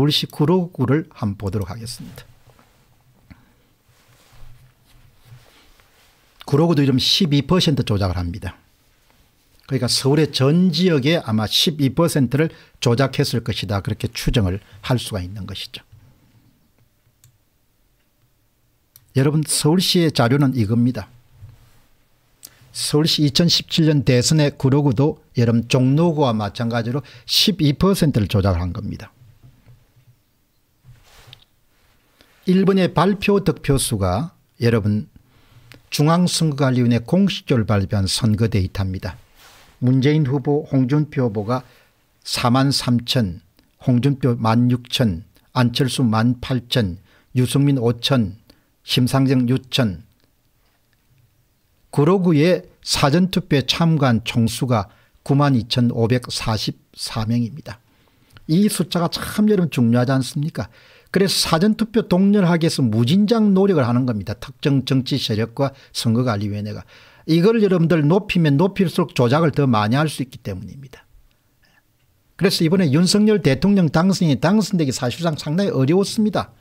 서울시 구로구를 한번 보도록 하겠습니다. 구로구도 이름 12% 조작을 합니다. 그러니까 서울의 전 지역에 아마 12%를 조작했을 것이다. 그렇게 추정을 할 수가 있는 것이죠. 여러분 서울시의 자료는 이겁니다. 서울시 2017년 대선의 구로구도 여름 종로구와 마찬가지로 12%를 조작한 겁니다. 일본의 발표 득표수가 여러분 중앙선거관리위원회 공식적으로 발표한 선거 데이터입니다. 문재인 후보 홍준표 후보가 4만 3천 홍준표 1만 6천 안철수 1만 8천 유승민 5천 심상정 6천 구로구의 사전투표에 참가한 총수가 92,544명입니다. 이 숫자가 참 여러분 중요하지 않습니까 그래서 사전투표 동렬하기 위해서 무진장 노력을 하는 겁니다. 특정 정치 세력과 선거관리위원회가. 이걸 여러분들 높이면 높일수록 조작을 더 많이 할 수 있기 때문입니다. 그래서 이번에 윤석열 대통령 당선이 당선되기 사실상 상당히 어려웠습니다.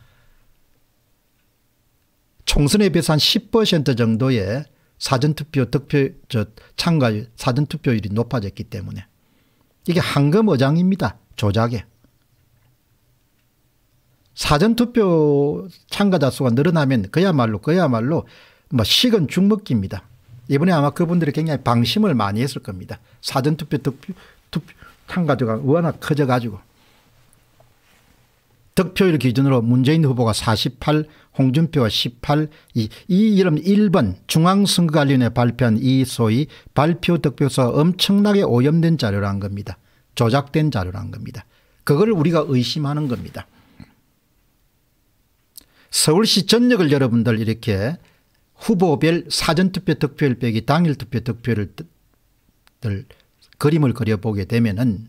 총선에 비해서 한 10% 정도의 사전투표 득표 저 참가 사전투표율이 높아졌기 때문에 이게 황금 어장입니다 조작에. 사전투표 참가자 수가 늘어나면 그야말로 그야말로 뭐 식은 죽먹기입니다. 이번에 아마 그분들이 굉장히 방심을 많이 했을 겁니다. 사전투표 투표, 투표 참가자가 워낙 커져가지고. 득표율 기준으로 문재인 후보가 48, 홍준표가 18, 이, 이 이름 1번 중앙선거관리위원회 발표한 이 소위 발표 득표서 엄청나게 오염된 자료라는 겁니다. 조작된 자료라는 겁니다. 그걸 우리가 의심하는 겁니다. 서울시 전역을 여러분들 이렇게 후보별 사전투표 득표율 빼기 당일 투표 득표를 들 그림을 그려보게 되면은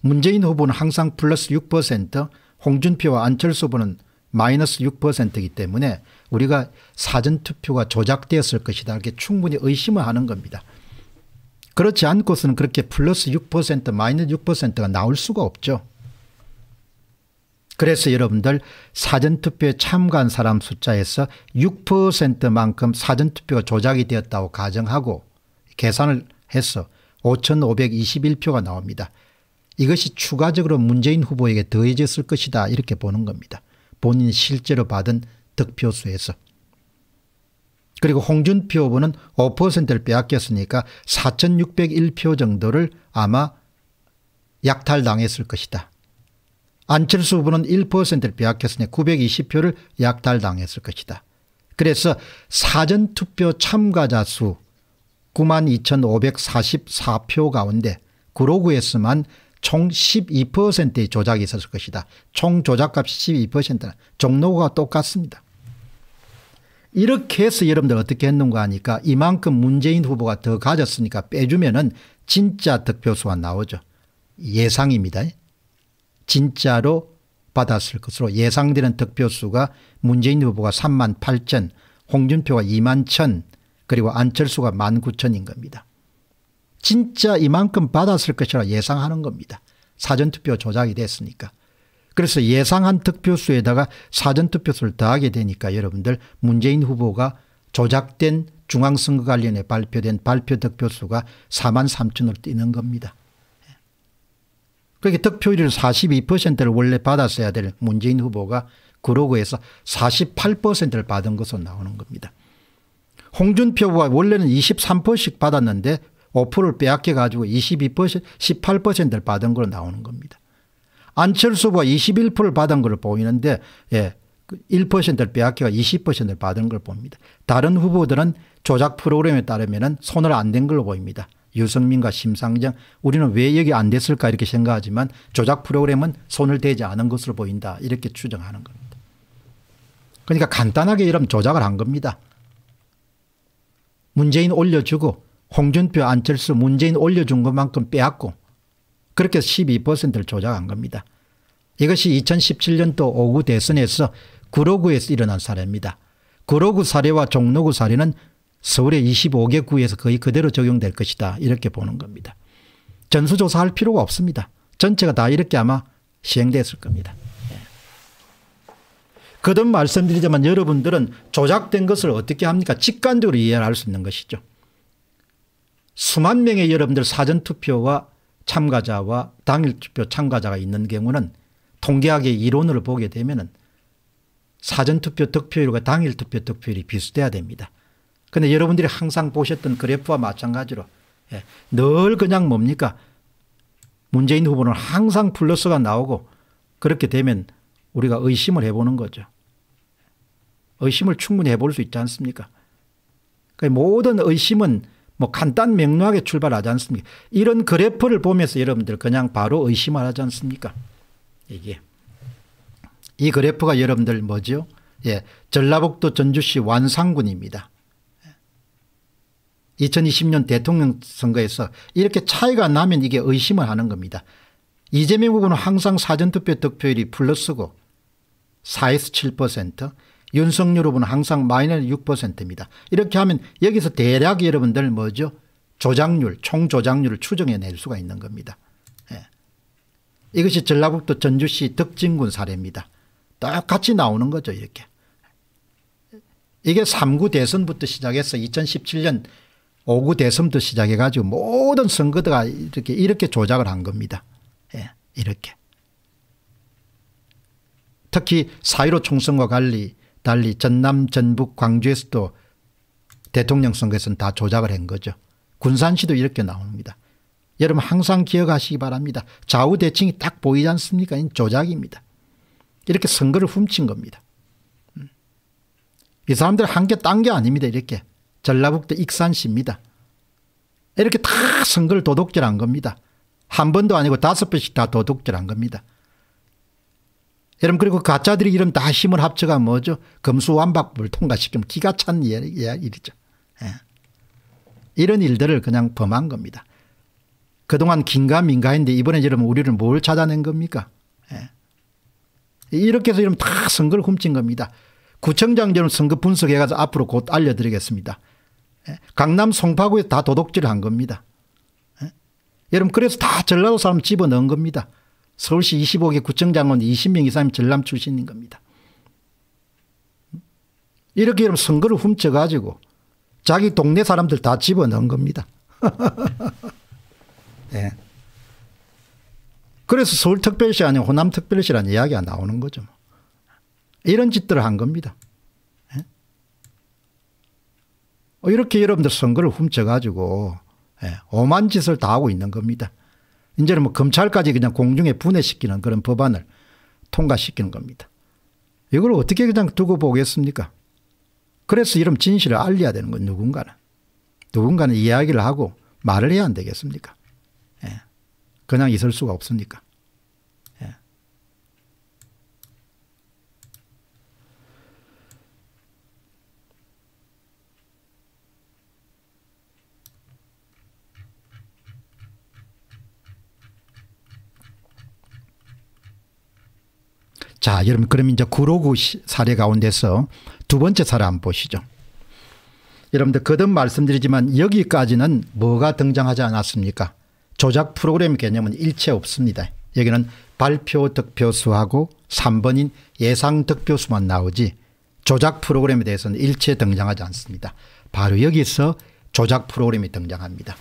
문재인 후보는 항상 플러스 6% 홍준표와 안철수 후보는 마이너스 6%이기 때문에 우리가 사전투표가 조작되었을 것이다 이렇게 충분히 의심을 하는 겁니다. 그렇지 않고서는 그렇게 플러스 6% 마이너스 6%가 나올 수가 없죠. 그래서 여러분들 사전투표에 참가한 사람 숫자에서 6%만큼 사전투표가 조작이 되었다고 가정하고 계산을 해서 5,521표가 나옵니다. 이것이 추가적으로 문재인 후보에게 더해졌을 것이다 이렇게 보는 겁니다. 본인이 실제로 받은 득표수에서. 그리고 홍준표 후보는 5%를 빼앗겼으니까 4,601표 정도를 아마 약탈당했을 것이다. 안철수 후보는 1%를 비약했으니 920표를 약탈당했을 것이다. 그래서 사전투표 참가자 수 92,544표 가운데 구로구에서만 총 12%의 조작이 있었을 것이다. 총 조작값이 12%는 종로구가 똑같습니다. 이렇게 해서 여러분들 어떻게 했는가 하니까 이만큼 문재인 후보가 더 가졌으니까 빼주면 은 진짜 득표수가 나오죠. 예상입니다. 진짜로 받았을 것으로 예상되는 득표수가 문재인 후보가 3만 8천, 홍준표가 2만 천, 그리고 안철수가 1만 9천인 겁니다. 진짜 이만큼 받았을 것이라 예상하는 겁니다. 사전투표 조작이 됐으니까. 그래서 예상한 득표수에다가 사전투표수를 더하게 되니까 여러분들 문재인 후보가 조작된 중앙선거관련에 발표된 발표 득표수가 4만 3천으로 뛰는 겁니다. 그게 렇 득표율 42%를 원래 받았어야 될 문재인 후보가 그러고 해서 48%를 받은 것으로 나오는 겁니다. 홍준표 후보가 원래는 23%씩 받았는데 5%를 빼앗겨 가지고 22% 18%를 받은 걸로 나오는 겁니다. 안철수 후보가 21%를 받은 걸 보이는데 예, 1%를 빼앗겨 20%를 받은 걸 봅니다. 다른 후보들은 조작 프로그램에 따르면 손을 안 댄 걸로 보입니다. 유승민과 심상정 우리는 왜 여기 안 됐을까 이렇게 생각하지만 조작 프로그램은 손을 대지 않은 것으로 보인다 이렇게 추정하는 겁니다. 그러니까 간단하게 이런 조작을 한 겁니다. 문재인 올려주고 홍준표 안철수 문재인 올려준 것만큼 빼앗고 그렇게 12%를 조작한 겁니다. 이것이 2017년도 오구 대선에서 구로구에서 일어난 사례입니다. 구로구 사례와 종로구 사례는 서울의 25개 구에서 거의 그대로 적용될 것이다. 이렇게 보는 겁니다. 전수조사할 필요가 없습니다. 전체가 다 이렇게 아마 시행됐을 겁니다. 예. 거듭 말씀드리자만 여러분들은 조작된 것을 어떻게 합니까? 직관적으로 이해할 수 있는 것이죠. 수만 명의 여러분들 사전투표와 참가자와 당일투표 참가자가 있는 경우는 통계학의 이론으 보게 되면 사전투표 득표율과 당일투표 득표율이 비슷해야 됩니다. 그런데 여러분들이 항상 보셨던 그래프와 마찬가지로 예, 늘 그냥 뭡니까? 문재인 후보는 항상 플러스가 나오고 그렇게 되면 우리가 의심을 해보는 거죠. 의심을 충분히 해볼 수 있지 않습니까? 니까 그러니까 모든 의심은 뭐 간단 명료하게 출발하지 않습니까? 이런 그래프를 보면서 여러분들 그냥 바로 의심을 하지 않습니까? 이게. 이 그래프가 여러분들 뭐죠? 예. 전라북도 전주시 완산군입니다. 2020년 대통령 선거에서 이렇게 차이가 나면 이게 의심을 하는 겁니다. 이재명 후보는 항상 사전투표 득표율이 플러스고 4에서 7% 윤석열 후보는 항상 마이너스 6%입니다. 이렇게 하면 여기서 대략 여러분들 뭐죠? 조작률 총조작률을 추정해낼 수가 있는 겁니다. 예. 이것이 전라북도 전주시 덕진군 사례입니다. 똑같이 나오는 거죠 이렇게. 이게 3구 대선부터 시작해서 2017년 5구 대선부터 시작해 가지고 모든 선거가 이렇게 이렇게 조작을 한 겁니다. 예, 이렇게. 특히 사1로 총선과 달리, 달리 전남 전북 광주에서도 대통령 선거에서는 다 조작을 한 거죠. 군산시도 이렇게 나옵니다. 여러분 항상 기억하시기 바랍니다. 좌우대칭이 딱 보이지 않습니까? 조작입니다. 이렇게 선거를 훔친 겁니다. 음. 이 사람들 한 게 딴 게 아닙니다. 이렇게 전라북도 익산시입니다. 이렇게 다 선거를 도둑질한 겁니다. 한 번도 아니고 다섯 번씩 다 도둑질한 겁니다. 여러분 그리고 그 가짜들이 이름 다 힘을 합쳐가 뭐죠? 검수완박법을 통과시키면 기가 찬 일이죠. 예. 이런 일들을 그냥 범한 겁니다. 그동안 긴가민가했는데 이번에 여러분 우리를 뭘 찾아낸 겁니까? 예. 이렇게 해서 이러면 다 선거를 훔친 겁니다. 구청장처럼 선거 분석해가지고 앞으로 곧 알려드리겠습니다. 강남 송파구에 다 도둑질을 한 겁니다. 예? 여러분 그래서 다 전라도 사람 집어넣은 겁니다. 서울시 25개 구청장은 20명 이상이 전남 출신인 겁니다. 음? 이렇게 여러분 선거를 훔쳐가지고 자기 동네 사람들 다 집어넣은 겁니다. 네. 그래서 서울특별시 아니고 호남특별시라는 이야기가 나오는 거죠. 뭐. 이런 짓들을 한 겁니다. 뭐 이렇게 여러분들 선거를 훔쳐가지고 예, 오만 짓을 다 하고 있는 겁니다. 이제는 뭐 검찰까지 그냥 공중에 분해시키는 그런 법안을 통과시키는 겁니다. 이걸 어떻게 그냥 두고 보겠습니까? 그래서 이런 진실을 알려야 되는 건 누군가는. 누군가는 이야기를 하고 말을 해야 안 되겠습니까? 예. 그냥 있을 수가 없으니까. 자, 여러분 그럼 이제 구로구 사례 가운데서 두 번째 사례 한번 보시죠. 여러분들 거듭 말씀드리지만 여기까지는 뭐가 등장하지 않았습니까? 조작 프로그램 개념은 일체 없습니다. 여기는 발표 득표수하고 3번인 예상 득표수만 나오지 조작 프로그램에 대해서는 일체 등장하지 않습니다. 바로 여기서 조작 프로그램이 등장합니다.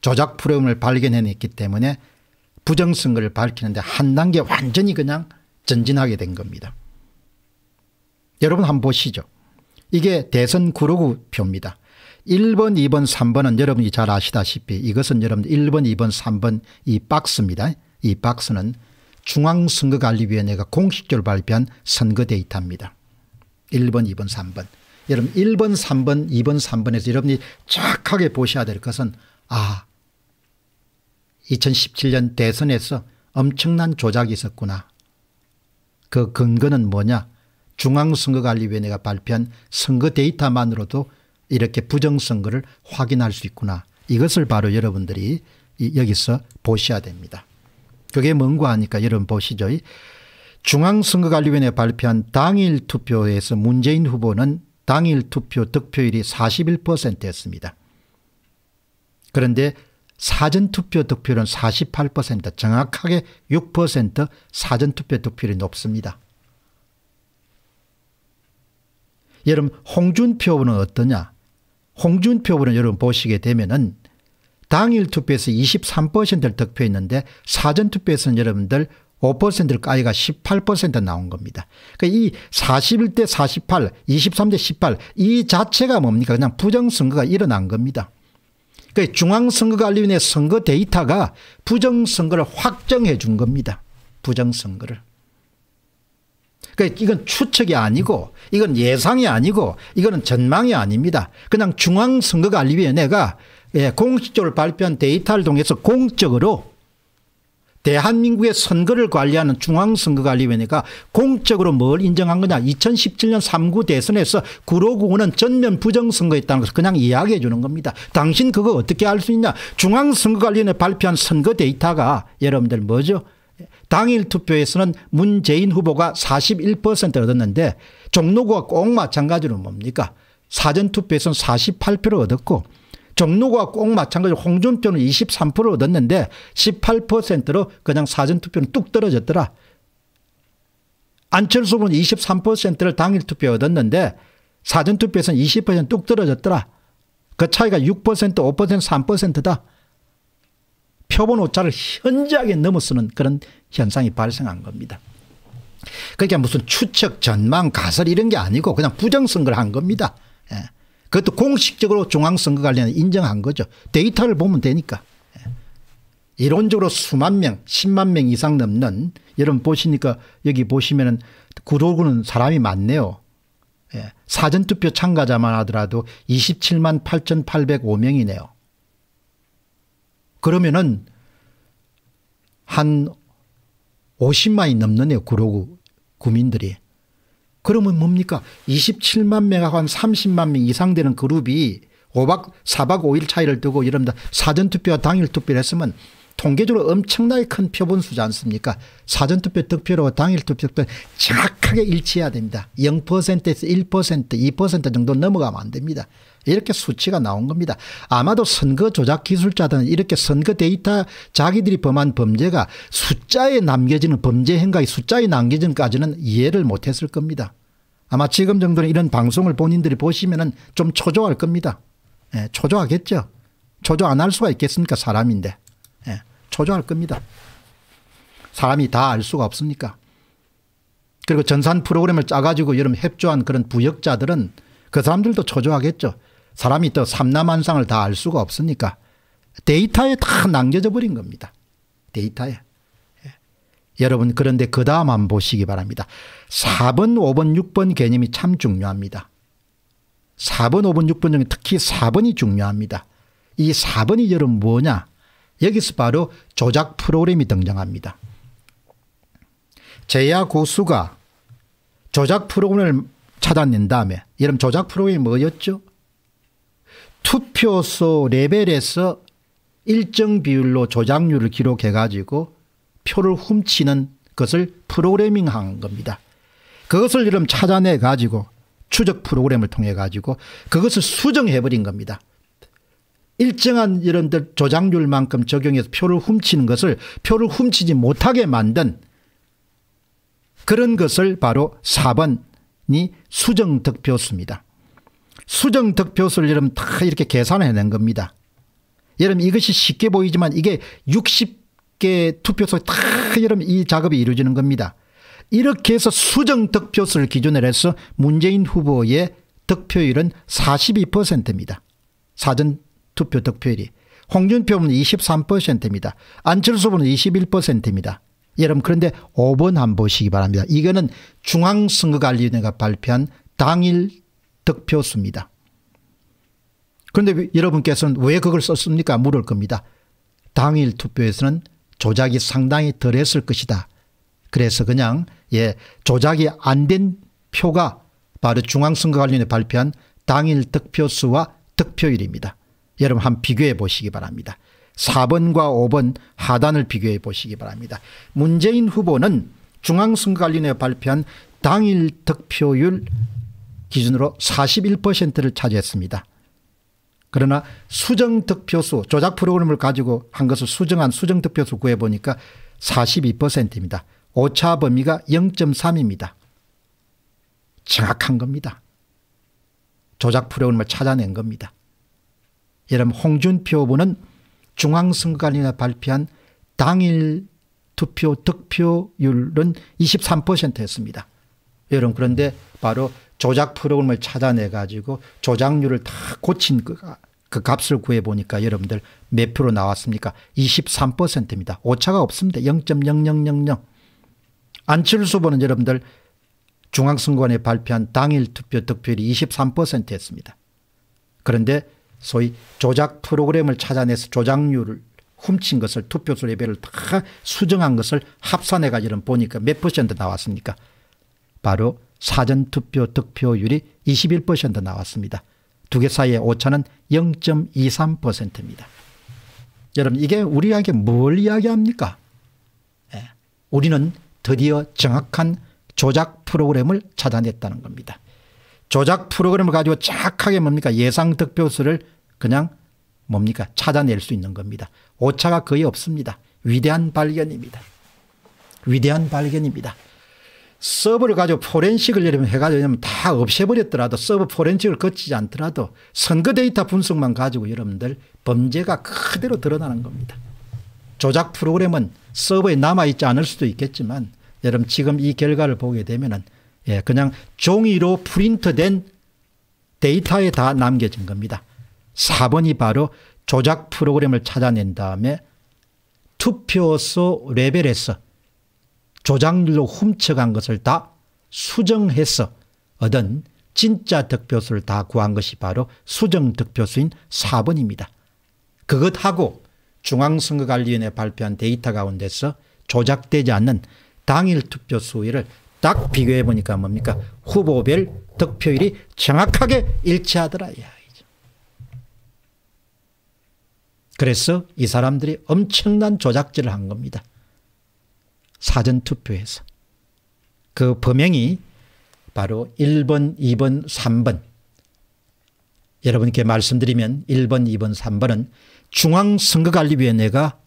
조작 프로그램을 발견해냈기 때문에 부정선거를 밝히는데 한 단계 완전히 그냥 전진하게 된 겁니다. 여러분 한번 보시죠. 이게 대선 구로구 표입니다. 1번, 2번, 3번은 여러분이 잘 아시다시피 이것은 여러분 1번, 2번, 3번 이 박스입니다. 이 박스는 중앙선거관리위원회가 공식적으로 발표한 선거 데이터입니다. 1번, 2번, 3번. 여러분 1번, 3번, 2번, 3번에서 여러분이 착하게 보셔야 될 것은 아 2017년 대선에서 엄청난 조작이 있었구나. 그 근거는 뭐냐 중앙선거관리위원회가 발표한 선거 데이터만으로도 이렇게 부정선거를 확인할 수 있구나 이것을 바로 여러분들이 여기서 보셔야 됩니다. 그게 뭔가 하니까 여러분 보시죠. 중앙선거관리위원회 발표한 당일 투표에서 문재인 후보는 당일 투표 득표율이 41%였습니다. 그런데 사전투표 득표율은 48% 정확하게 6% 사전투표 득표율이 높습니다. 여러분 홍준표는 어떠냐 홍준표는 여러분 보시게 되면은 당일 투표에서 23%를 득표했는데 사전투표에서는 여러분들 5%를 까이가 18% 나온 겁니다. 그러니까 이 41대 48, 23대 18 이 자체가 뭡니까? 그냥 부정선거가 일어난 겁니다. 그 중앙선거관리위원회 선거 데이터가 부정선거를 확정해 준 겁니다. 부정선거를. 그러니까 이건 추측이 아니고 이건 예상이 아니고 이거는 전망이 아닙니다. 그냥 중앙선거관리위원회가 예, 공식적으로 발표한 데이터를 통해서 공적으로 대한민국의 선거를 관리하는 중앙선거관리위원회가 공적으로 뭘 인정한 거냐 2017년 3구 대선에서 구로구는 전면 부정선거였다는 것을 그냥 이야기해 주는 겁니다. 당신 그거 어떻게 알 수 있냐 중앙선거관리위원회 발표한 선거 데이터가 여러분들 뭐죠 당일 투표에서는 문재인 후보가 41% 얻었는데 종로구가 꼭 마찬가지로 뭡니까 사전투표에서는 4 8를 얻었고 종로가 꼭 마찬가지로 홍준표는 23%를 얻었는데 18%로 그냥 사전투표는 뚝 떨어졌더라. 안철수 는 23%를 당일투표 얻었는데 사전투표에서는 20%뚝 떨어졌더라. 그 차이가 6% 5% 3%다. 표본 오차를 현저하게 넘어서는 그런 현상이 발생한 겁니다. 그러니까 무슨 추측, 전망, 가설 이런 게 아니고 그냥 부정선거를 한 겁니다. 예. 그것도 공식적으로 중앙선거관리는 인정한 거죠. 데이터를 보면 되니까. 이론적으로 수만 명, 1만명 이상 넘는 여러분 보시니까 여기 보시면은 구로구는 사람이 많네요. 예. 사전투표 참가자만 하더라도 27만 8,805명이네요. 그러면은 한 50만이 넘는 구로구 구민들이. 그러면 뭡니까 27만 명하고 한 30만 명 이상 되는 그룹이 5박 4박 5일 차이를 두고 이럽니다. 사전투표와 당일투표를 했으면 통계적으로 엄청나게 큰 표본수지 않습니까? 사전투표 득표로 당일 투표 득표 정확하게 일치해야 됩니다. 0%에서 1% 2% 정도 넘어가면 안 됩니다. 이렇게 수치가 나온 겁니다. 아마도 선거 조작 기술자들은 이렇게 선거 데이터 자기들이 범한 범죄가 숫자에 남겨지는 범죄 행각이 숫자에 남겨진까지는 이해를 못했을 겁니다. 아마 지금 정도는 이런 방송을 본인들이 보시면은 좀 초조할 겁니다. 예, 초조하겠죠. 초조 안 할 수가 있겠습니까 사람인데. 초조할 겁니다. 사람이 다 알 수가 없습니까? 그리고 전산 프로그램을 짜가지고 여름 협조한 그런 부역자들은 그 사람들도 초조하겠죠. 사람이 또 삼남한상을 다 알 수가 없으니까 데이터에 다 남겨져 버린 겁니다. 데이터에. 예. 여러분 그런데 그 다음 한번 보시기 바랍니다. 4번 5번 6번 개념이 참 중요합니다. 4번 5번 6번 중에 특히 4번이 중요합니다. 이 4번이 여러분 뭐냐 여기서 바로 조작 프로그램이 등장합니다. 제야 고수가 조작 프로그램을 찾아낸 다음에 여러분 조작 프로그램이 뭐였죠? 투표소 레벨에서 일정 비율로 조작률을 기록해 가지고 표를 훔치는 것을 프로그래밍한 겁니다. 그것을 이름 찾아내 가지고 추적 프로그램을 통해 가지고 그것을 수정해 버린 겁니다. 일정한 이런 데 조작률만큼 적용해서 표를 훔치는 것을 표를 훔치지 못하게 만든 그런 것을 바로 4번이 수정득표수입니다. 수정득표수를 여러분 다 이렇게 계산해낸 겁니다. 여러분 이것이 쉽게 보이지만 이게 60개 투표소 다 여러분 이 작업이 이루어지는 겁니다. 이렇게 해서 수정 득표수를 기준으로 해서 문재인 후보의 득표율은 42%입니다. 사전 투표 득표율이. 홍준표는 23%입니다. 안철수 후보는 21%입니다. 여러분 그런데 5번 한번 보시기 바랍니다. 이거는 중앙선거관리위원회가 발표한 당일 득표수입니다. 그런데 여러분께서는 왜 그걸 썼습니까? 물을 겁니다. 당일 투표에서는 조작이 상당히 덜했을 것이다. 그래서 그냥 예 조작이 안 된 표가 바로 중앙선거관리위원회 발표한 당일 득표수와 득표율입니다. 여러분 한 비교해 보시기 바랍니다. 4번과 5번 하단을 비교해 보시기 바랍니다. 문재인 후보는 중앙선거관리위원회 발표한 당일 득표율 기준으로 41%를 차지했습니다. 그러나 수정 득표수 조작 프로그램을 가지고 한 것을 수정한 수정 득표수 구해보니까 42%입니다. 오차 범위가 0.3입니다. 정확한 겁니다. 조작 프로그램을 찾아낸 겁니다. 여러분 홍준표 후보는 중앙선거관리나 발표한 당일 투표 득표율은 23%였습니다. 여러분 그런데 바로 조작 프로그램을 찾아내 가지고 조작률을 다 고친 그, 그 값을 구해 보니까 여러분들 몇 프로 나왔습니까? 23%입니다. 오차가 없습니다. 0.0000. 안철수 후보는 여러분들 중앙선관에 발표한 당일 투표 득표율이 23%였습니다. 그런데 소위 조작 프로그램을 찾아내서 조작률을 훔친 것을 투표수 레벨을 다 수정한 것을 합산해 가지고 보니까 몇 퍼센트 나왔습니까? 바로 사전투표 득표율이 21% 나왔습니다. 두 개 사이의 오차는 0.23%입니다. 여러분 이게 우리에게 뭘 이야기합니까? 예. 우리는 드디어 정확한 조작 프로그램을 찾아냈다는 겁니다. 조작 프로그램을 가지고 착하게 뭡니까 예상 득표수를 그냥 뭡니까? 찾아낼 수 있는 겁니다. 오차가 거의 없습니다. 위대한 발견입니다. 위대한 발견입니다. 서버를 가지고 포렌식을 이러면 해가지고 다 없애버렸더라도 서버 포렌식을 거치지 않더라도 선거 데이터 분석만 가지고 여러분들 범죄가 그대로 드러나는 겁니다. 조작 프로그램은 서버에 남아있지 않을 수도 있겠지만 여러분 지금 이 결과를 보게 되면 예, 그냥 종이로 프린트된 데이터에 다 남겨진 겁니다. 4번이 바로 조작 프로그램을 찾아낸 다음에 투표소 레벨에서 조작률로 훔쳐간 것을 다 수정해서 얻은 진짜 득표수를 다 구한 것이 바로 수정 득표수인 4번입니다. 그것하고 중앙선거관리위원회 발표한 데이터 가운데서 조작되지 않는 당일 투표 수위를 딱 비교해 보니까 뭡니까 후보별 득표율이 정확하게 일치하더라 야. 그래서 이 사람들이 엄청난 조작질을 한 겁니다. 사전투표에서. 그 범행이 바로 1번, 2번, 3번. 여러분께 말씀드리면 1번, 2번, 3번은 중앙선거관리위원회가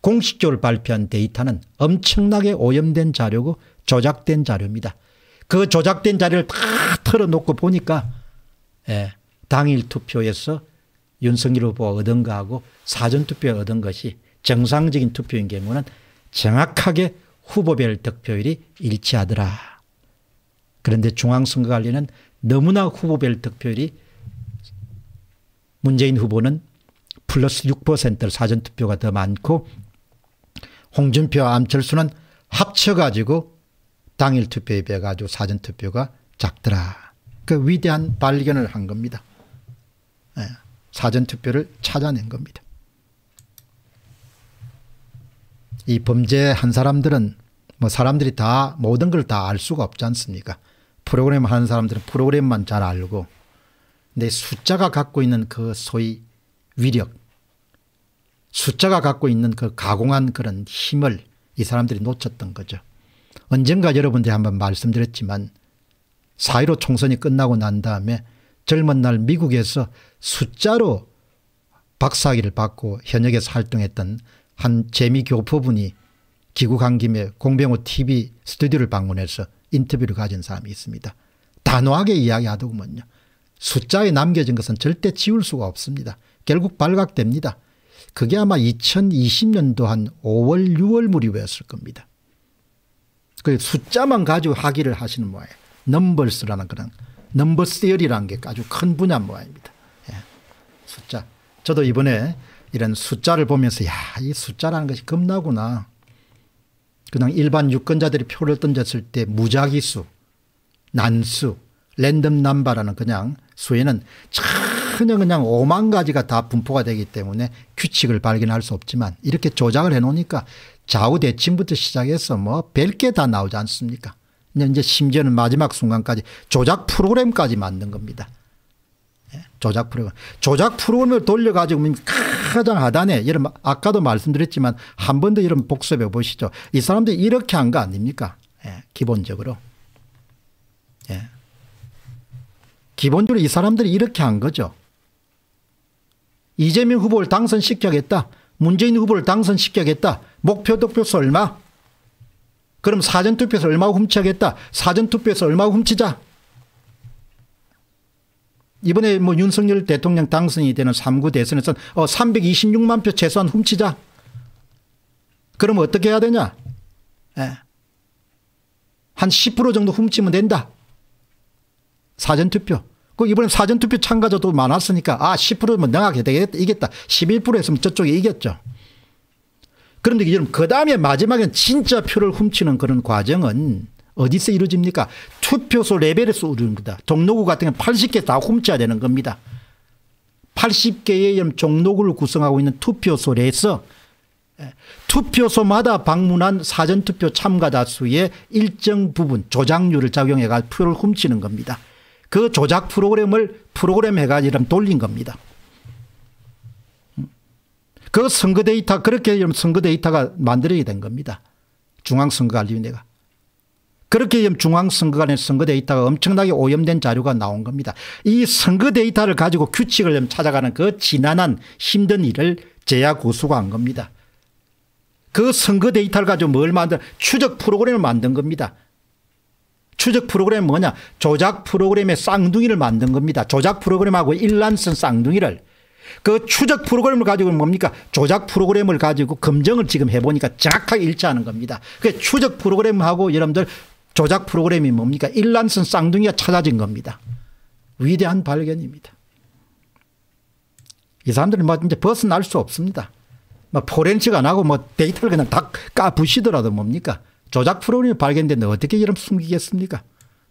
공식적으로 발표한 데이터는 엄청나게 오염된 자료고 조작된 자료입니다. 그 조작된 자료를 다 털어놓고 보니까 예, 당일 투표에서 윤석열 후보 얻은 거하고 사전투표에 얻은 것이 정상적인 투표인 경우는 정확하게 후보별 득표율이 일치하더라. 그런데 중앙선거관리는 너무나 후보별 득표율이 문재인 후보는 플러스 6 사전투표가 더 많고 홍준표와 암철수는 합쳐가지고 당일 투표에 비해 가지고 사전투표가 작더라. 그 위대한 발견을 한 겁니다. 예. 사전투표를 찾아낸 겁니다. 이 범죄한 사람들은 뭐 사람들이 다 모든 걸 다 알 수가 없지 않습니까? 프로그램 하는 사람들은 프로그램만 잘 알고 근 숫자가 갖고 있는 그 소위 위력 숫자가 갖고 있는 그 가공한 그런 힘을 이 사람들이 놓쳤던 거죠. 언젠가 여러분들이 한번 말씀드렸지만 사1 5 총선이 끝나고 난 다음에 젊은 날 미국에서 숫자로 박사학위를 받고 현역에서 활동했던 한 재미 교포분이 기국한 김에 공병호 TV 스튜디오를 방문해서 인터뷰를 가진 사람이 있습니다. 단호하게 이야기하더군요. 숫자에 남겨진 것은 절대 지울 수가 없습니다. 결국 발각됩니다. 그게 아마 2020년도 한 5월 6월 무렵이었을 겁니다. 그 숫자만 가지고 학위를 하시는 모양이에요. 넘버스라는 그런 넘버스 열이라는 게 아주 큰 분야 모양입니다. 숫자. 저도 이번에 이런 숫자를 보면서 야, 이 숫자라는 것이 겁나구나. 그냥 일반 유권자들이 표를 던졌을 때 무작위수, 난수, 랜덤 남바라는 그냥 수에는 전혀 그냥 5만 가지가 다 분포가 되기 때문에 규칙을 발견할 수 없지만 이렇게 조작을 해놓으니까 좌우대칭부터 시작해서 뭐 별게 다 나오지 않습니까? 이제 심지어는 마지막 순간까지 조작 프로그램까지 만든 겁니다. 조작 프로그램. 조작 프로그램을 돌려가지고 가장 하단에 이런 아까도 말씀드렸지만 한 번 더 이런 복습해 보시죠. 이 사람들이 이렇게 한 거 아닙니까? 예, 기본적으로. 예. 기본적으로 이 사람들이 이렇게 한 거죠. 이재명 후보를 당선시켜야겠다. 문재인 후보를 당선시켜야겠다. 목표 득표수 얼마? 그럼 사전투표에서 얼마 훔쳐야겠다. 사전투표에서 얼마 훔치자. 이번에 뭐 윤석열 대통령 당선이 되는 3구 대선에서어 326만 표 최소한 훔치자. 그럼 어떻게 해야 되냐? 예. 한 10% 정도 훔치면 된다. 사전투표. 그 이번에 사전투표 참가자도 많았으니까 아 10%면 능하게 되겠다. 이겼다. 11% 했으면 저쪽이 이겼죠. 그런데 여러분 그 다음에 마지막엔 진짜 표를 훔치는 그런 과정은 어디서 이루어집니까? 투표소 레벨에서 이루어집니다. 종로구 같은 경우 는 80개 다 훔쳐야 되는 겁니다. 80개의 종로구를 구성하고 있는 투표소에서 예, 투표소마다 방문한 사전투표 참가자 수의 일정 부분 조작률을 작용해가 표를 훔치는 겁니다. 그 조작 프로그램을 프로그램 해가지고 돌린 겁니다. 음. 그 선거 데이터 그렇게 선거 데이터가 만들어야 된 겁니다. 중앙선거관리위원회가. 그렇게 중앙선거관의 선거 데이터가 엄청나게 오염된 자료가 나온 겁니다. 이 선거 데이터를 가지고 규칙을 찾아가는 그 지난한 힘든 일을 제야 고수가 한 겁니다. 그 선거 데이터를 가지고 뭘 만든 추적 프로그램을 만든 겁니다. 추적 프로그램 뭐냐 조작 프로그램의 쌍둥이를 만든 겁니다. 조작 프로그램하고 일란성 쌍둥이를 그 추적 프로그램을 가지고 뭡니까 조작 프로그램을 가지고 검증을 지금 해보니까 정확하게 일치하는 겁니다. 그 추적 프로그램하고 여러분들 조작 프로그램이 뭡니까? 일란성 쌍둥이가 찾아진 겁니다. 위대한 발견입니다. 이 사람들은 뭐 이제 벗어날 수 없습니다. 뭐 포렌식 안 하고 뭐 데이터를 그냥 다 까부시더라도 뭡니까? 조작 프로그램이 발견됐는데 어떻게 이런 숨기겠습니까?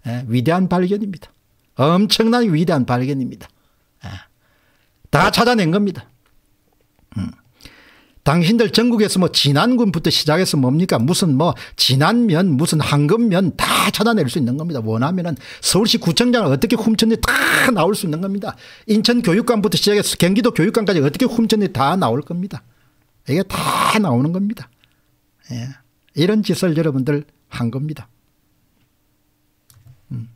예, 위대한 발견입니다. 엄청난 위대한 발견입니다. 예, 다 찾아낸 겁니다. 음. 당신들 전국에서 뭐 진안군부터 시작해서 뭡니까 무슨 뭐 진안면 무슨 한금면 다 찾아낼 수 있는 겁니다. 원하면은 서울시 구청장을 어떻게 훔쳤는지 다 나올 수 있는 겁니다. 인천 교육감부터 시작해서 경기도 교육감까지 어떻게 훔쳤는지 다 나올 겁니다. 이게 다 나오는 겁니다. 예. 이런 짓을 여러분들 한 겁니다. 음.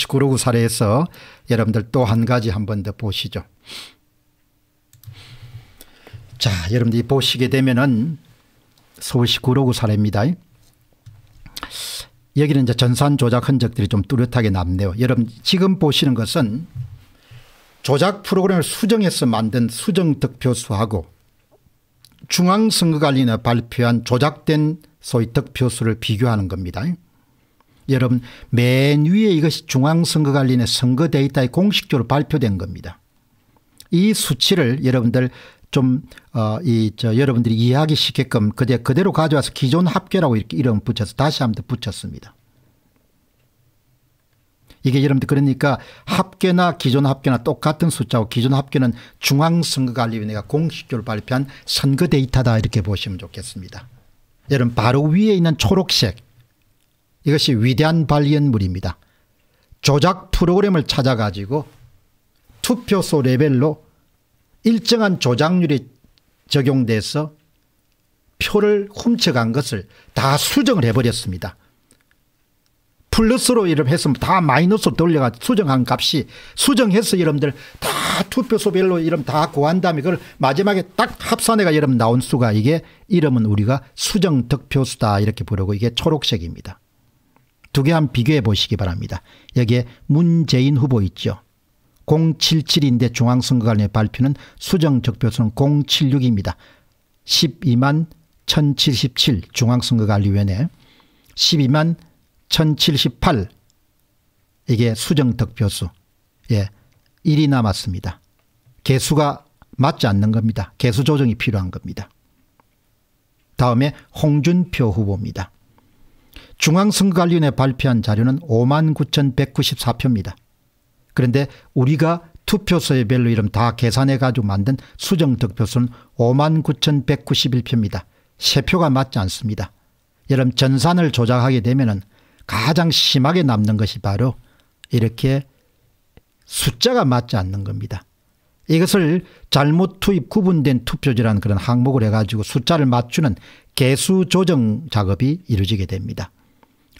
서울시 구로구 사례에서 여러분들 또 한 가지 한 번 더 보시죠. 자, 여러분들이 보시게 되면은 서울시 구로구 사례입니다. 여기는 이제 전산 조작 흔적들이 좀 뚜렷하게 남네요. 여러분 지금 보시는 것은 조작 프로그램을 수정해서 만든 수정 득표수하고 중앙선거관리나 발표한 조작된 소위 득표수를 비교하는 겁니다. 여러분 맨 위에 이것이 중앙선거관리의 선거 데이터에 공식적으로 발표된 겁니다. 이 수치를 여러분들 좀, 어, 이, 저, 여러분들이 이해하기 쉽게끔 그대, 그대로 가져와서 기존 합계라고 이렇게 이름 붙여서 다시 한번 붙였습니다. 이게 여러분들 그러니까 합계나 기존 합계나 똑같은 숫자고 기존 합계는 중앙선거관리위원회가 공식적으로 발표한 선거 데이터다 이렇게 보시면 좋겠습니다. 여러분 바로 위에 있는 초록색 이것이 위대한 발견물입니다. 조작 프로그램을 찾아가지고 투표소 레벨로 일정한 조작률이 적용돼서 표를 훔쳐간 것을 다 수정을 해버렸습니다. 플러스로 이름 했으면 다 마이너스로 돌려가 수정한 값이 수정해서 여러분들 다 투표소별로 이름 다 구한 다음에 그걸 마지막에 딱 합산해가 여러분 나온 수가 이게 이름은 우리가 수정 득표수다 이렇게 부르고 이게 초록색입니다. 두 개한 비교해 보시기 바랍니다. 여기에 문재인 후보 있죠. 077인데 중앙선거관리의 발표는 수정적표수는 076입니다. 12만 1077 중앙선거관리위원회 12만 1078 이게 수정득표수 예 1이 남았습니다. 개수가 맞지 않는 겁니다. 개수 조정이 필요한 겁니다. 다음에 홍준표 후보입니다. 중앙선거관리위원회 발표한 자료는 5만 9,194표입니다. 그런데 우리가 투표소의 별로 이름 다 계산해 가지고 만든 수정 득표수는 59,191표입니다. 세표가 맞지 않습니다. 여러분 전산을 조작하게 되면 가장 심하게 남는 것이 바로 이렇게 숫자가 맞지 않는 겁니다. 이것을 잘못 투입 구분된 투표지라는 그런 항목을 해가지고 숫자를 맞추는 개수 조정 작업이 이루어지게 됩니다.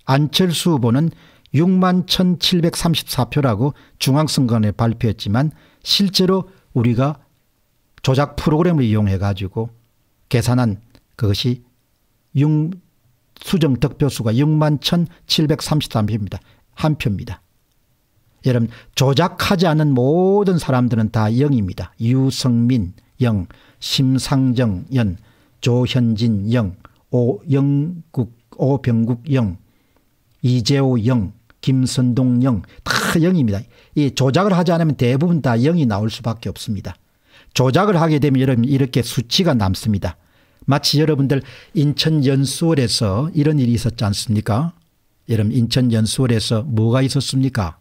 안철수 후보는 6만 1734표라고 중앙선관위 발표했지만 실제로 우리가 조작 프로그램을 이용해 가지고 계산한 그것이 6, 수정 득표수가 6만 1733표입니다. 한 표입니다. 여러분 조작하지 않은 모든 사람들은 다 0입니다. 유성민 0, 심상정 0, 조현진 0, 오영국, 오병국 0, 이재호 0, 김선동 0, 다 0입니다. 이 조작을 하지 않으면 대부분 다 0이 나올 수밖에 없습니다. 조작을 하게 되면 여러분 이렇게 수치가 남습니다. 마치 여러분들 인천 연수원에서 이런 일이 있었지 않습니까? 여러분 인천 연수원에서 뭐가 있었습니까?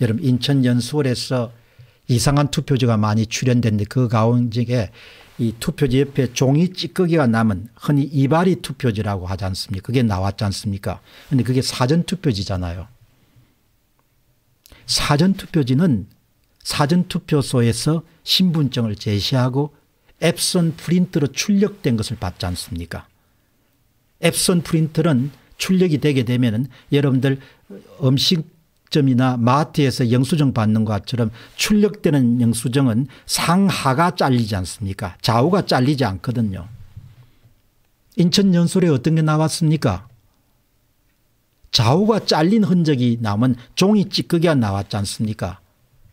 여러분 인천 연수원에서 이상한 투표지가 많이 출연됐는데 그 가운데 이 투표지 옆에 종이 찌꺼기가 남은 흔히 이발이 투표지라고 하지 않습니까? 그게 나왔지 않습니까? 근데 그게 사전 투표지잖아요. 사전 투표지는 사전 투표소에서 신분증을 제시하고 앱선 프린트로 출력된 것을 받지 않습니까? 앱선 프린트는 출력이 되게 되면은 여러분들 음식 점이나 마트에서 영수증 받는 것처럼 출력되는 영수증은 상하가 잘리지 않습니까 좌우가 잘리지 않거든요. 인천 연설에 어떤 게 나왔습니까 좌우가 잘린 흔적이 남은 종이 찌꺼기가 나왔지 않습니까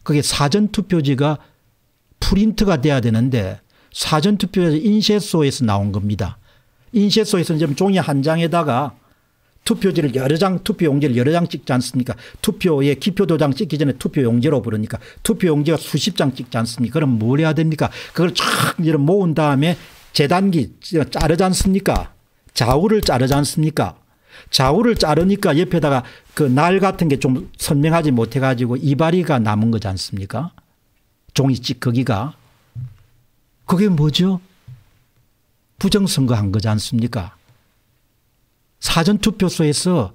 그게 사전투표지가 프린트가 돼야 되는데 사전투표지 인쇄소에서 나온 겁니다. 인쇄소에서는 지 종이 한 장에다가 투표지를 여러 장 투표용지를 여러 장 찍지 않습니까 투표에 기표도장 찍기 전에 투표용지로 부르니까 투표용지가 수십 장 찍지 않습니까 그럼 뭘 해야 됩니까 그걸 촥 모은 다음에 재단기 자르지 않습니까 좌우를 자르지 않습니까 좌우를 자르니까 옆에다가 그 날 같은 게 좀 선명하지 못해 가지고 이발이가 남은 거지 않습니까 종이 찌꺼기가 그게 뭐죠 부정선거한 거지 않습니까 사전투표소에서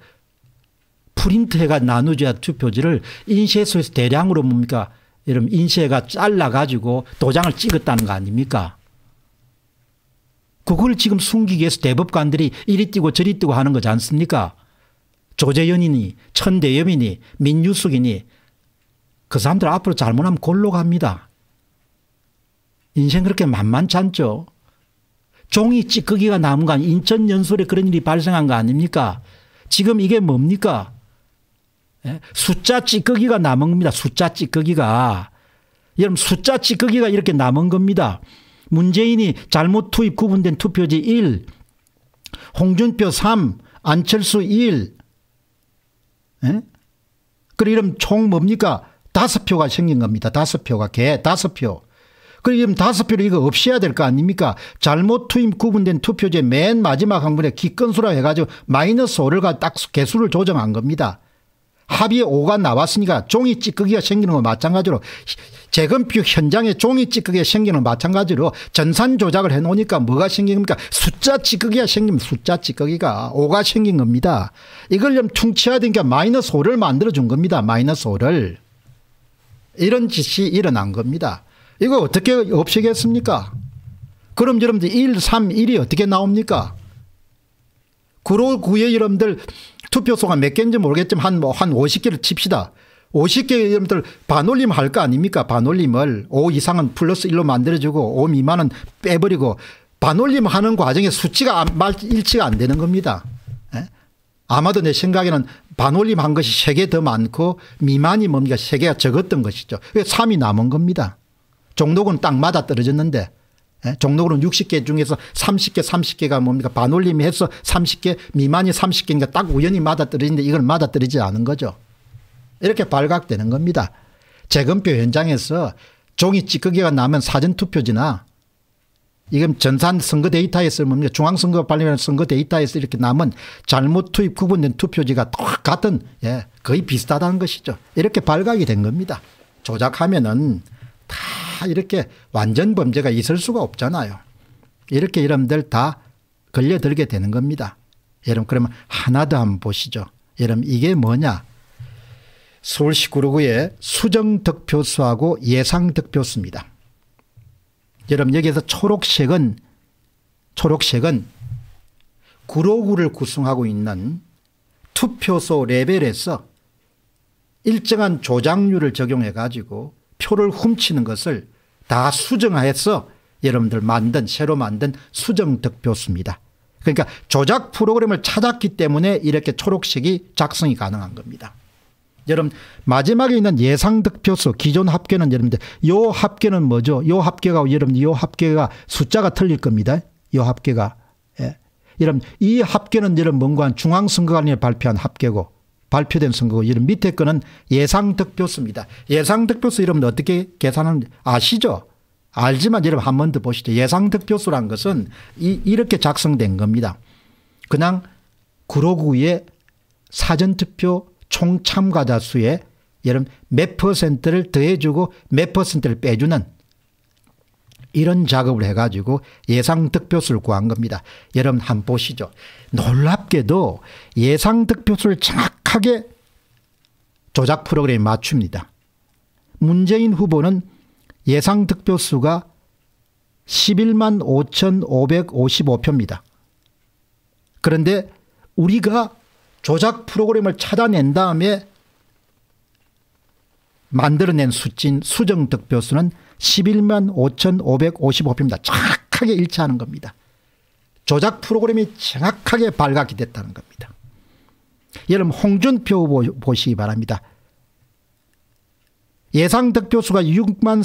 프린트해가 나누자 투표지를 인쇄소에서 대량으로 뭡니까? 이런 인쇄가 잘라가지고 도장을 찍었다는 거 아닙니까? 그걸 지금 숨기기 위해서 대법관들이 이리 뛰고 저리 뛰고 하는 거지 않습니까? 조재현이니 천대엽이니 민유숙이니 그 사람들 앞으로 잘못하면 골로 갑니다. 인생 그렇게 만만치 않죠. 종이 찌꺼기가 그 남은 거 아니 인천 연설에 그런 일이 발생한 거 아닙니까? 지금 이게 뭡니까? 예? 숫자 찌꺼기가 그 남은 겁니다. 숫자 찌꺼기가. 그 여러분 숫자 찌꺼기가 이렇게 남은 겁니다. 문재인이 잘못 투입 구분된 투표지 1, 홍준표 3, 안철수 1. 예? 그럼 이러면 총 뭡니까? 다섯 표가 생긴 겁니다. 다섯 표가 개 다섯 표. 그럼 다섯 표를 이거 없애야 될 거 아닙니까? 잘못 투입 구분된 투표제 맨 마지막 한 분에 기건수라 해가지고 마이너스 5를 딱 개수를 조정한 겁니다. 합의 5가 나왔으니까 종이 찌꺼기가 생기는 건 마찬가지로 재건표 현장에 종이 찌꺼기가 생기는 건 마찬가지로 전산 조작을 해놓으니까 뭐가 생긴 겁니까? 숫자 찌꺼기가 생기면 숫자 찌꺼기가 5가 생긴 겁니다. 이걸 좀 퉁치야 되니까 마이너스 5를 만들어준 겁니다. 마이너스 5를. 이런 짓이 일어난 겁니다. 이거 어떻게 없애겠습니까? 그럼 여러분들 1, 3, 1이 어떻게 나옵니까? 구로 구에 여러분들 투표소가 몇 개인지 모르겠지만 한, 뭐한 50개를 칩시다. 50개 여러분들 반올림 할 거 아닙니까? 반올림을 5 이상은 플러스 1로 만들어주고 5 미만은 빼버리고 반올림 하는 과정에 수치가 말 일치가 안 되는 겁니다. 에? 예? 아마도 내 생각에는 반올림 한 것이 3개 더 많고 미만이 뭡니까? 3개가 적었던 것이죠. 왜 3이 남은 겁니다. 종로구는 딱 맞아 떨어졌는데 예? 종로구는 60개 중에서 30개 30개가 뭡니까 반올림이 해서 30개 미만이 30개니까 딱 우연히 맞아 떨어지는데 이걸 맞아 떨어지지 않은 거죠. 이렇게 발각되는 겁니다. 재검표 현장에서 종이 찌꺼기가 나면 사전투표지나 이건 전산 선거 데이터에서 뭡니까 중앙선거 관련 선거 데이터에서 이렇게 남은 잘못 투입 구분된 투표지가 똑같은 예 거의 비슷하다는 것이죠. 이렇게 발각이 된 겁니다. 조작하면은 이렇게 완전 범죄가 있을 수가 없잖아요. 이렇게 이름들다 걸려들게 되는 겁니다. 여러분 그러면 하나 더 한번 보시죠. 여러분 이게 뭐냐. 서울시 구로구의 수정득표수하고 예상득표수입니다. 여러분 여기에서 초록색은 초록색은 구로구를 구성하고 있는 투표소 레벨에서 일정한 조작률을 적용해 가지고 표를 훔치는 것을 다 수정하여서 여러분들 만든 새로 만든 수정 득표수입니다. 그러니까 조작 프로그램을 찾았기 때문에 이렇게 초록색이 작성이 가능한 겁니다. 여러분 마지막에 있는 예상 득표수 기존 합계는 여러분들 요 합계는 뭐죠? 요 합계가 여러분 요 합계가 숫자가 틀릴 겁니다. 요 합계가 예. 여러분 이 합계는 여러분 뭔가 중앙선거관리에 발표한 합계고 발표된 선거고 이런 밑에 거는 예상 득표수입니다. 예상 득표수 이름은 어떻게 계산하는지 아시죠? 알지만 여러분 한 번 더 보시죠. 예상 득표수란 것은 이, 이렇게 작성된 겁니다. 그냥 구로구의 사전투표 총참가자 수에 여러분 몇 퍼센트를 더해주고 몇 퍼센트를 빼주는 이런 작업을 해가지고 예상 득표수를 구한 겁니다. 여러분 한 보시죠. 놀랍게도 예상 득표수를 정확 정확하게 조작 프로그램에 맞춥니다. 문재인 후보는 예상 득표수가 11만 5,555표입니다. 그런데 우리가 조작 프로그램을 찾아낸 다음에 만들어낸 수진 수정 득표수는 11만 5,555표입니다. 정확하게 일치하는 겁니다. 조작 프로그램이 정확하게 발각이 됐다는 겁니다. 여러분 홍준표 후보 보시기 바랍니다. 예상 득표수가 6만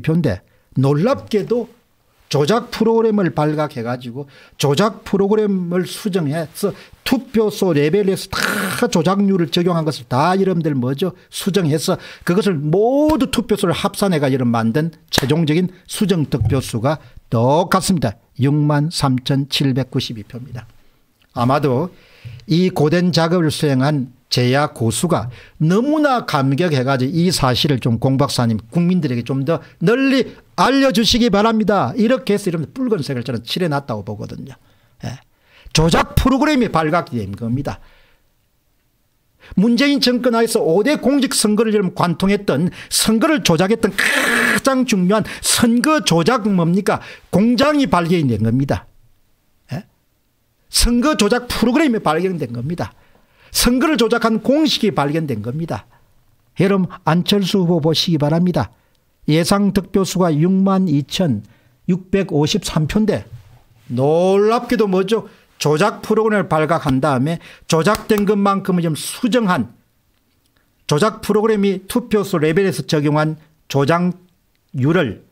3,792표인데 놀랍게도 조작 프로그램을 발각해 가지고 조작 프로그램을 수정해서 투표소 레벨에서 다 조작률을 적용한 것을 다 여러분들 뭐죠 수정해서 그것을 모두 투표소를 합산해 가지고 만든 최종적인 수정 득표수가 똑같습니다. 6만 3,792표입니다. 아마도 이 고된 작업을 수행한 제야 고수가 너무나 감격해가지고 이 사실을 좀 공박사님 국민들에게 좀 더 널리 알려주시기 바랍니다. 이렇게 해서 이런 붉은색을 저는 칠해놨다고 보거든요. 예. 조작 프로그램이 발각된 겁니다. 문재인 정권 하에서 5대 공직선거를 관통했던 선거를 조작했던 가장 중요한 선거 조작 뭡니까? 공장이 발견된 겁니다. 선거 조작 프로그램이 발견된 겁니다. 선거를 조작한 공식이 발견된 겁니다. 여러분 안철수 후보 보시기 바랍니다. 예상 득표수가 6만 2,653표인데 놀랍게도 뭐죠? 조작 프로그램을 발각한 다음에 조작된 것만큼은 좀 수정한 조작 프로그램이 투표수 레벨에서 적용한 조작률을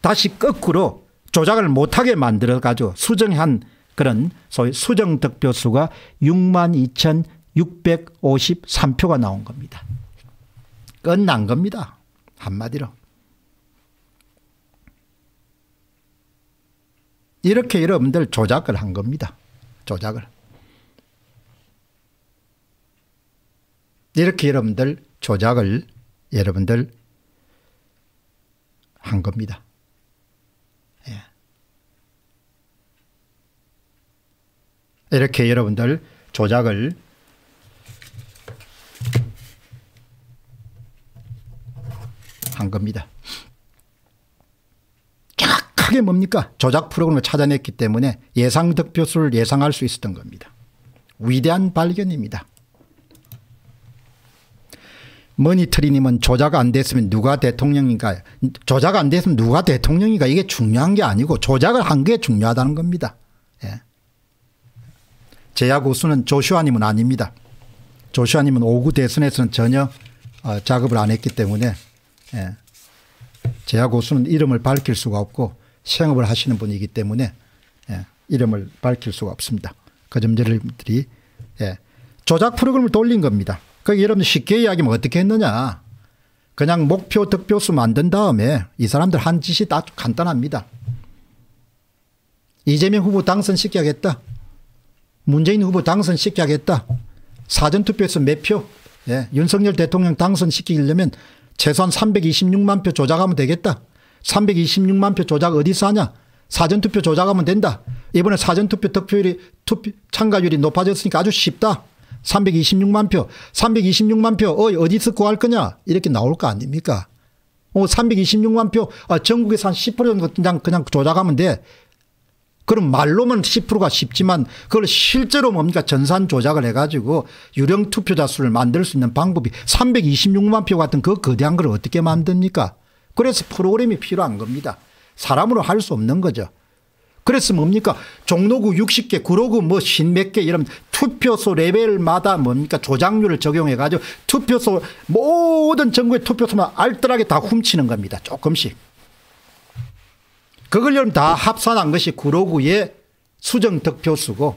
다시 거꾸로 조작을 못하게 만들어가지고 수정한 그런 소위 수정 득표수가 62,653표가 나온 겁니다. 끝난 겁니다. 한마디로. 이렇게 여러분들 조작을 한 겁니다. 조작을. 이렇게 여러분들 조작을 여러분들 한 겁니다. 이렇게 여러분들 조작을 한 겁니다. 정확하게 뭡니까? 조작 프로그램을 찾아냈기 때문에 예상 득표수를 예상할 수 있었던 겁니다. 위대한 발견입니다. 머니트리님은 조작 안 됐으면 누가 대통령인가 조작 안 됐으면 누가 대통령인가 이게 중요한 게 아니고 조작을 한 게 중요하다는 겁니다. 예. 제야 고수는 조슈아님은 아닙니다. 조슈아님은 5구 대선에서는 전혀 어, 작업을 안 했기 때문에 예. 제야 고수는 이름을 밝힐 수가 없고 생업을 하시는 분이기 때문에 예. 이름을 밝힐 수가 없습니다. 그 점 여러분들이 예. 조작 프로그램을 돌린 겁니다. 그 여러분 쉽게 이야기하면 어떻게 했느냐. 그냥 목표 득표수 만든 다음에 이 사람들 한 짓이 다 간단합니다. 이재명 후보 당선시켜야겠다. 문재인 후보 당선시켜하겠다 사전투표에서 몇 표? 예. 윤석열 대통령 당선시키려면 최소한 326만 표 조작하면 되겠다. 326만 표 조작 어디서 하냐? 사전투표 조작하면 된다. 이번에 사전투표 득표율이 투표 참가율이 높아졌으니까 아주 쉽다. 326만 표, 326만 표 어, 어디서 구할 거냐? 이렇게 나올 거 아닙니까? 어, 326만 표 아, 전국에서 한 10% 정도 그냥, 그냥 조작하면 돼. 그럼 말로만 10%가 쉽지만 그걸 실제로 뭡니까 전산 조작을 해가지고 유령 투표자 수를 만들 수 있는 방법이 326만 표 같은 그 거대한 걸 어떻게 만듭니까 그래서 프로그램이 필요한 겁니다. 사람으로 할 수 없는 거죠. 그래서 뭡니까 종로구 60개 구로구 뭐신몇개 이런 투표소 레벨마다 뭡니까 조작률을 적용해 가지고 투표소 모든 전국의 투표소만 알뜰하게 다 훔치는 겁니다. 조금씩. 그걸 여러분 다 합산한 것이 구로구의 수정 득표수고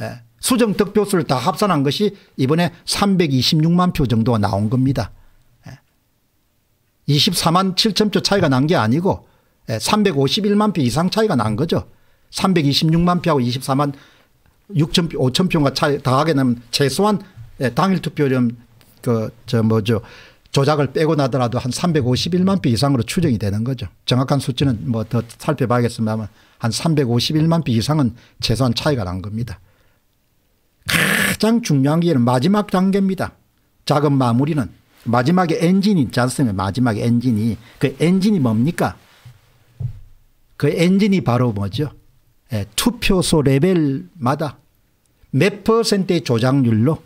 예. 수정 득표수를 다 합산한 것이 이번에 326만 표 정도가 나온 겁니다. 예. 24만 7천 표 차이가 난 게 아니고 예. 351만 표 이상 차이가 난 거죠. 326만 표하고 24만 6천 표, 5천 표가 차이 다 하게 되면 최소한 예, 당일 투표 그저 뭐죠 조작을 빼고 나더라도 한 351만 표 이상으로 추정이 되는 거죠. 정확한 수치는 뭐 더 살펴봐야겠습니다만 한 351만 표 이상은 최소한 차이가 난 겁니다. 가장 중요한 게 마지막 단계입니다. 작은 마무리는 마지막에 엔진이 있지 않습니까? 마지막에 엔진이. 그 엔진이 뭡니까? 그 엔진이 바로 뭐죠? 예, 투표소 레벨마다 몇 퍼센트의 조작률로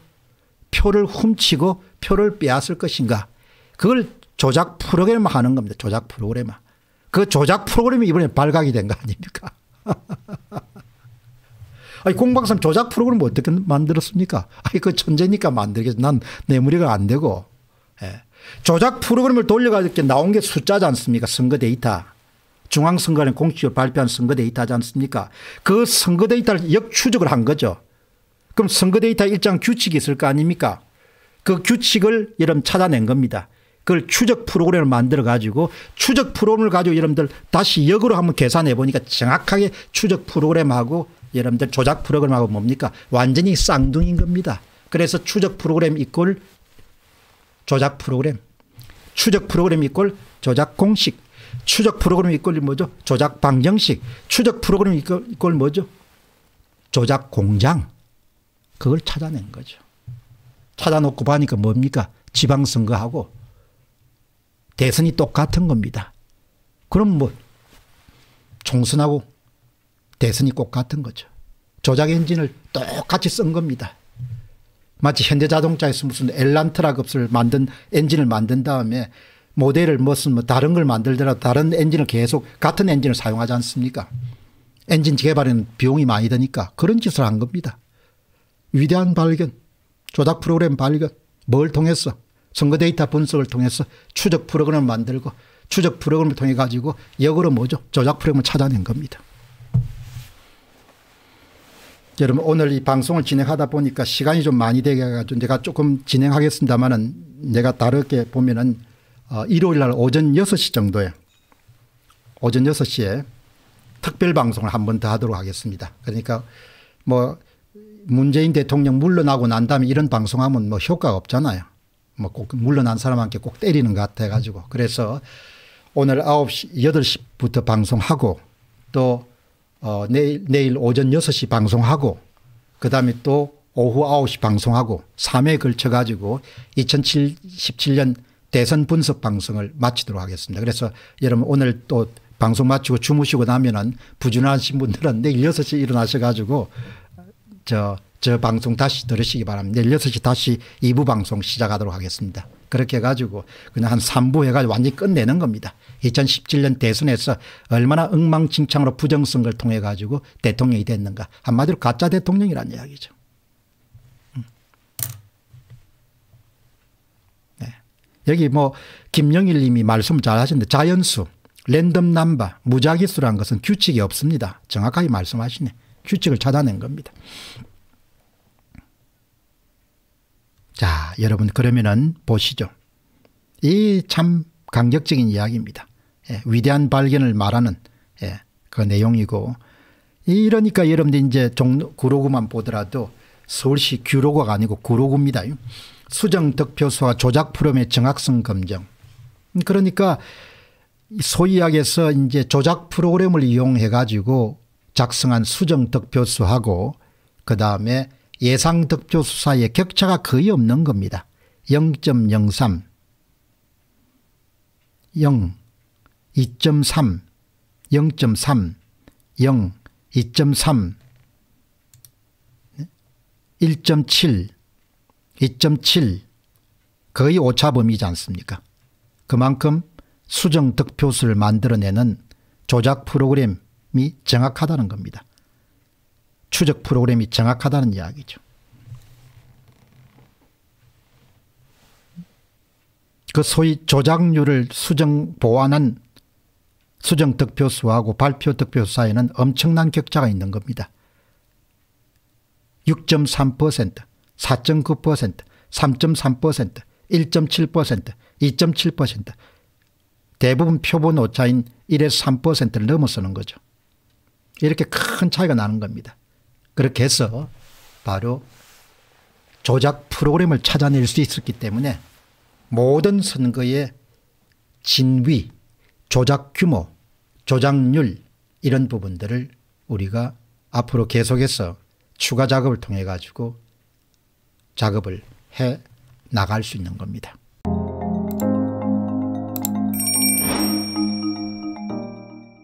표를 훔치고 표를 빼앗을 것인가 그걸 조작 프로그램 하는 겁니다. 조작 프로그램. 그 조작 프로그램이 이번에 발각이 된 거 아닙니까? 아니, 공방삼 조작 프로그램 어떻게 만들었습니까? 아니, 그 천재니까 만들겠어. 난내 무리가 안 되고. 예. 조작 프로그램을 돌려가지고 나온 게 숫자지 않습니까? 선거 데이터. 중앙선거위 공식적으로 발표한 선거 데이터지 않습니까? 그 선거 데이터를 역추적을 한 거죠. 그럼 선거 데이터 일정 규칙이 있을 거 아닙니까? 그 규칙을 여름 찾아낸 겁니다. 그걸 추적 프로그램을 만들어 가지고 추적 프로그램을 가지고 여러분들 다시 역으로 한번 계산해 보니까 정확하게 추적 프로그램하고 여러분들 조작 프로그램하고 뭡니까 완전히 쌍둥이인 겁니다. 그래서 추적 프로그램 이꼴 조작 프로그램 추적 프로그램 이꼴 조작 공식 추적 프로그램 이꼴이 뭐죠 조작 방정식 추적 프로그램 이꼴 뭐죠 조작 공장 그걸 찾아낸 거죠. 찾아놓고 보니까 뭡니까 지방선거하고 대선이 똑같은 겁니다. 그럼 뭐 총선하고 대선이 똑같은 거죠. 조작 엔진을 똑같이 쓴 겁니다. 마치 현대자동차에서 무슨 엘란트라 급값를 만든 엔진을 만든 다음에 모델을 무슨 뭐 다른 걸 만들더라도 다른 엔진을 계속 같은 엔진을 사용하지 않습니까? 엔진 개발에는 비용이 많이 드니까 그런 짓을 한 겁니다. 위대한 발견, 조작 프로그램 발견, 뭘 통해서 선거 데이터 분석을 통해서 추적 프로그램을 만들고 추적 프로그램을 통해 가지고 역으로 뭐죠? 조작 프로그램을 찾아낸 겁니다. 여러분 오늘 이 방송을 진행하다 보니까 시간이 좀 많이 되게가지고 제가 조금 진행하겠습니다만은 내가 다르게 보면은 어, 일요일 날 오전 6시 정도에 오전 6시에 특별 방송을 한 번 더 하도록 하겠습니다. 그러니까 뭐 문재인 대통령 물러나고 난 다음에 이런 방송하면 뭐 효과가 없잖아요. 뭐꼭 물러난 사람한테 꼭 때리는 것 같아 가지고 그래서 오늘 9시 8시부터 방송하고 또 어, 내일, 내일 오전 6시 방송하고 그 다음에 또 오후 9시 방송하고 3회에 걸쳐 가지고 2017년 대선 분석 방송을 마치도록 하겠습니다. 그래서 여러분 오늘 또 방송 마치고 주무시고 나면은 부진하신 분들은 내일 6시 일어나셔 가지고 저저 방송 다시 들으시기 바랍니다. 16시 다시 2부 방송 시작하도록 하겠습니다. 그렇게 해가지고 그냥 한 3부 해가지고 완전히 끝내는 겁니다. 2017년 대선에서 얼마나 엉망진창으로 부정선거를 통해 가지고 대통령이 됐는가. 한마디로 가짜 대통령이란 이야기죠. 음. 네. 여기 뭐 김영일 님이 말씀 잘 하셨는데 자연수, 랜덤 남바, 무작위수라 것은 규칙이 없습니다. 정확하게 말씀하시네. 규칙을 찾아낸 겁니다. 자, 여러분 그러면은 보시죠. 이참 감격적인 이야기입니다. 예, 위대한 발견을 말하는 예, 그 내용이고 이러니까 여러분들 이제 종, 로 구로구만 보더라도 서울시 규로구가 아니고 구로구입니다. 수정 득표수와 조작 프롬의 정확성 검증 그러니까 소위학에서 이제 조작 프로그램을 이용해 가지고 작성한 수정 득표수하고 그 다음에 예상 득표 수사의 격차가 거의 없는 겁니다. 0.03 0 2.3 0.3 0 2.3 1.7 2.7 거의 오차 범위지 않습니까 그만큼 수정 득표수를 만들어내는 조작 프로그램이 정확하다는 겁니다. 추적 프로그램이 정확하다는 이야기죠. 그 소위 조작률을 수정 보완한 수정 득표수하고 발표 득표수 사이에는 엄청난 격차가 있는 겁니다. 6.3%, 4.9%, 3.3%, 1.7%, 2.7% 대부분 표본 오차인 1에서 3%를 넘어서는 거죠. 이렇게 큰 차이가 나는 겁니다. 그렇게 해서 바로 조작 프로그램을 찾아낼 수 있었기 때문에 모든 선거의 진위, 조작 규모, 조작률 이런 부분들을 우리가 앞으로 계속해서 추가 작업을 통해 가지고 작업을 해 나갈 수 있는 겁니다.